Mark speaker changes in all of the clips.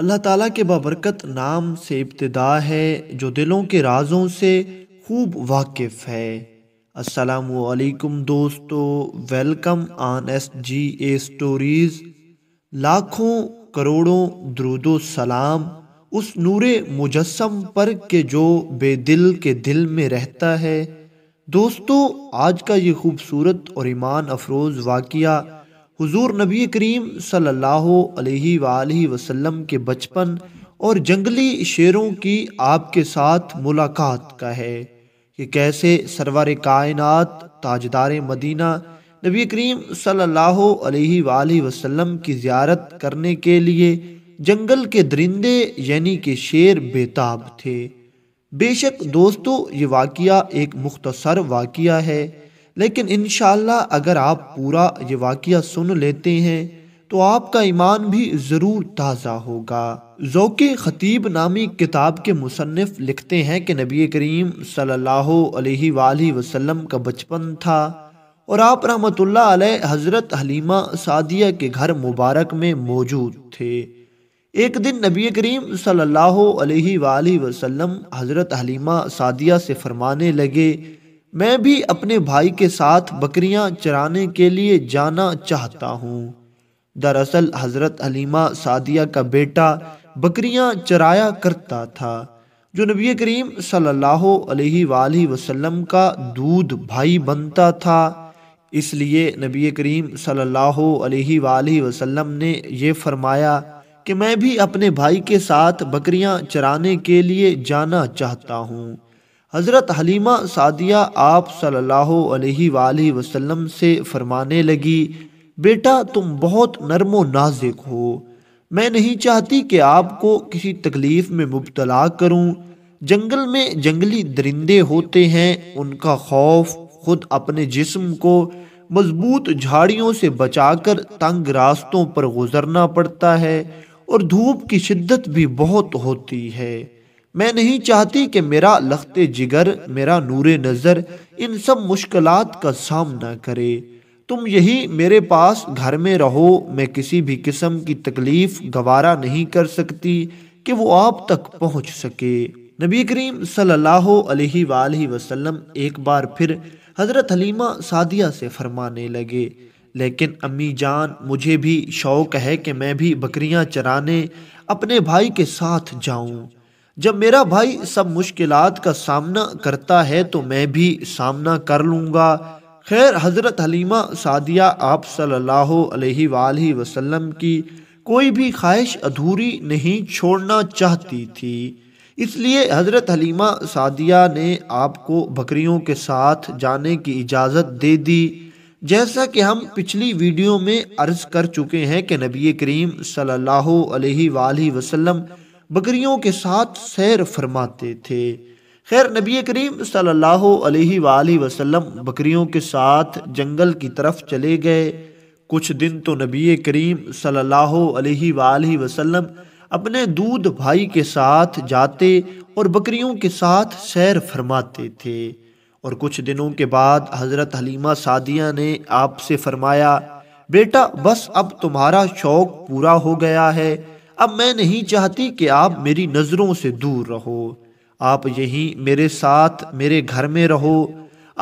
Speaker 1: अल्लाह ताला के बाबरकत नाम से इब्तदा है जो दिलों के राजों से खूब वाकिफ़ है वालेकुम दोस्तों welcome on S G A stories लाखों करोड़ों द्रुदो सलाम उस नूर मुजस्म पर के जो बेदिल के दिल में रहता है दोस्तों आज का ये खूबसूरत और ईमान अफरोज़ वाक़ हुजूर नबी करीम सल्लल्लाहु अलैहि वसल्लम के बचपन और जंगली शेरों की आपके साथ मुलाकात का है कि कैसे सरवर कायनात ताजदार मदीना नबी करीम सल्लल्लाहु अलैहि वसल्लम की ज़्यारत करने के लिए जंगल के दरिंदे यानी कि शेर बेताब थे बेशक दोस्तों ये वाक़ एक मुख्तसर वाक़ है लेकिन इन अगर आप पूरा ये वाक़ सुन लेते हैं तो आपका ईमान भी ज़रूर ताज़ा होगा जोके ख़तीब नामी किताब के मुसनफ़ लिखते हैं कि नबी करीम सल्लल्लाहु का बचपन था और आप रहमत हज़रत हलीमा सादिया के घर मुबारक में मौजूद थे एक दिन नबी करीम सल्लल्लाहु अलैहि वसल्लम हज़रत हलीमा सादिया से फरमाने लगे मैं भी अपने भाई के साथ बकरियां चराने के लिए जाना चाहता हूँ दरअसल हज़रत हलीमा सादिया का बेटा बकरियां चराया करता था जो नबी करीम सल्लल्लाहु अलैहि वसल्लम का दूध भाई बनता था इसलिए नबी करीम सल्लल्लाहु अलैहि वसल्लम ने यह फरमाया कि मैं भी अपने भाई के साथ बकरियां चराने के लिए जाना चाहता हूँ हज़रत हलीमा सादिया आप सल्लल्लाहु अलैहि वसल्लम से फरमाने लगी बेटा तुम बहुत नरम नाजिक हो मैं नहीं चाहती कि आपको किसी तकलीफ़ में मुबतला करूं। जंगल में जंगली दरिंदे होते हैं उनका खौफ खुद अपने जिस्म को मजबूत झाड़ियों से बचाकर तंग रास्तों पर गुजरना पड़ता है और धूप की शिद्दत भी बहुत होती है मैं नहीं चाहती कि मेरा लखते जिगर मेरा नूर नज़र इन सब मुश्किल का सामना करे तुम यही मेरे पास घर में रहो मैं किसी भी किस्म की तकलीफ़ गवारा नहीं कर सकती कि वो आप तक पहुँच सके नबी करीम सल्लल्लाहु अलैहि वसल्लम एक बार फिर हज़रत हलीमा सादिया से फरमाने लगे लेकिन अम्मी जान मुझे भी शौक़ है कि मैं भी बकरियां चराने अपने भाई के साथ जाऊं जब मेरा भाई सब मुश्किलात का सामना करता है तो मैं भी सामना कर लूँगा खैर हज़रत हलीमा सादिया आप सल्लल्लाहु अलैहि सल्ला वसल्लम की कोई भी ख्वाहिश अधूरी नहीं छोड़ना चाहती थी इसलिए हज़रत हलीमा सादिया ने आपको बकरियों के साथ जाने की इजाज़त दे दी जैसा कि हम पिछली वीडियो में अर्ज़ कर चुके हैं कि नबी करीम सल्लल्लाहु अलैहि वसल्लम बकरियों के साथ सैर फरमाते थे खैर नबी करीम सल्लल्लाहु अलैहि वसल्लम बकरियों के साथ जंगल की तरफ चले गए कुछ दिन तो नबी करीम सल्लल्लाहु अलैहि वसल्लम अपने दूध भाई के साथ जाते और बकरियों के साथ सैर फरमाते थे और कुछ दिनों के बाद हज़रत हलीमा सादिया ने आपसे फरमाया बेटा बस अब तुम्हारा शौक़ पूरा हो गया है अब मैं नहीं चाहती कि आप मेरी नज़रों से दूर रहो आप यहीं मेरे साथ मेरे घर में रहो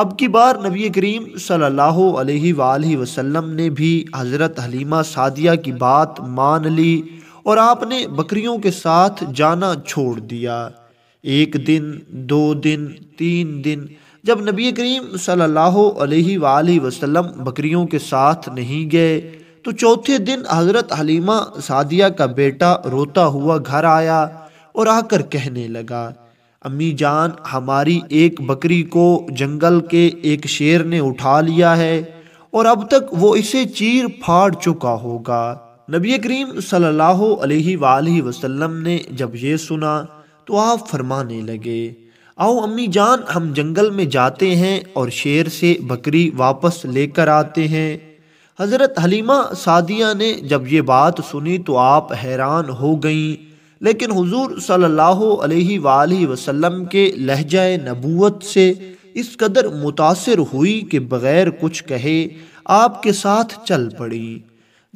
Speaker 1: अब की बार नबी करीम सल्लल्लाहु अलैहि वसल्लम ने भी हज़रत हलीमा सादिया की बात मान ली और आपने बकरियों के साथ जाना छोड़ दिया एक दिन दो दिन तीन दिन जब नबी करीम सल्लल्लाहु अलैहि वसल्लम बकरियों के साथ नहीं गए तो चौथे दिन हजरत हलीमा सादिया का बेटा रोता हुआ घर आया और आकर कहने लगा अम्मी जान हमारी एक बकरी को जंगल के एक शेर ने उठा लिया है और अब तक वो इसे चीर फाड़ चुका होगा नबी करीम सल्लल्लाहु अलैहि वसल्लम ने जब ये सुना तो आप फरमाने लगे आओ अम्मी जान हम जंगल में जाते हैं और शेर से बकरी वापस लेकर आते हैं हज़रत हलीमा सादिया ने जब ये बात सुनी तो आप हैरान हो गईं लेकिन हुजूर सल्लल्लाहु अलैहि वसल्लम के लहजा नबूत से इस कदर मुतासर हुई कि बग़ैर कुछ कहे आपके साथ चल पड़ी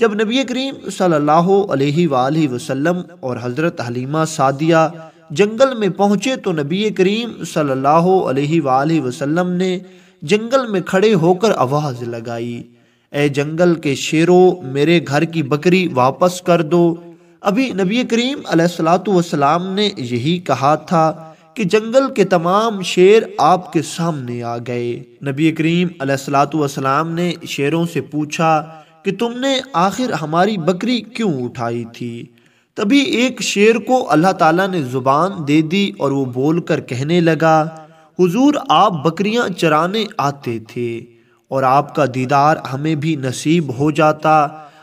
Speaker 1: जब नबी करीम सल्लल्लाहु अलैहि वसल्लम और हज़रत हलीमा सादिया जंगल में पहुँचे तो नबी करीम सल्लल्लाहु अलैहि वसल्लम ने जंगल में खड़े होकर आवाज़ लगाई ए जंगल के शेरों मेरे घर की बकरी वापस कर दो अभी नबी करीम सलाम ने यही कहा था कि जंगल के तमाम शेर आपके सामने आ गए नबी करीम सलाम ने शेरों से पूछा कि तुमने आखिर हमारी बकरी क्यों उठाई थी तभी एक शेर को अल्लाह ताला ने ज़ुबान दे दी और वो बोल कर कहने लगा हुजूर आप बकरियां चराने आते थे और आपका दीदार हमें भी नसीब हो जाता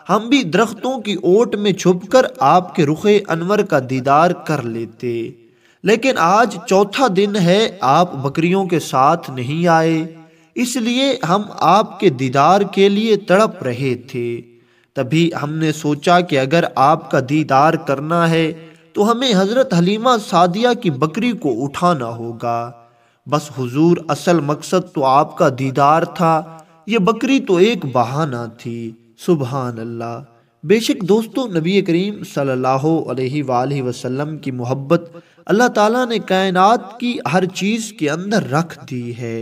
Speaker 1: हम भी दरख्तों की ओट में छुपकर आपके रुखे अनवर का दीदार कर लेते लेकिन आज चौथा दिन है आप बकरियों के साथ नहीं आए इसलिए हम आपके दीदार के लिए तड़प रहे थे तभी हमने सोचा कि अगर आपका दीदार करना है तो हमें हज़रत हलीमा सादिया की बकरी को उठाना होगा बस हुजूर असल मकसद तो आपका दीदार था ये बकरी तो एक बहाना थी सुबहान अल्लाह बेशक दोस्तों नबी करीम सल्लल्लाहु अलैहि वसल्लम की मोहब्बत अल्लाह ताला ने कायनात की हर चीज़ के अंदर रख दी है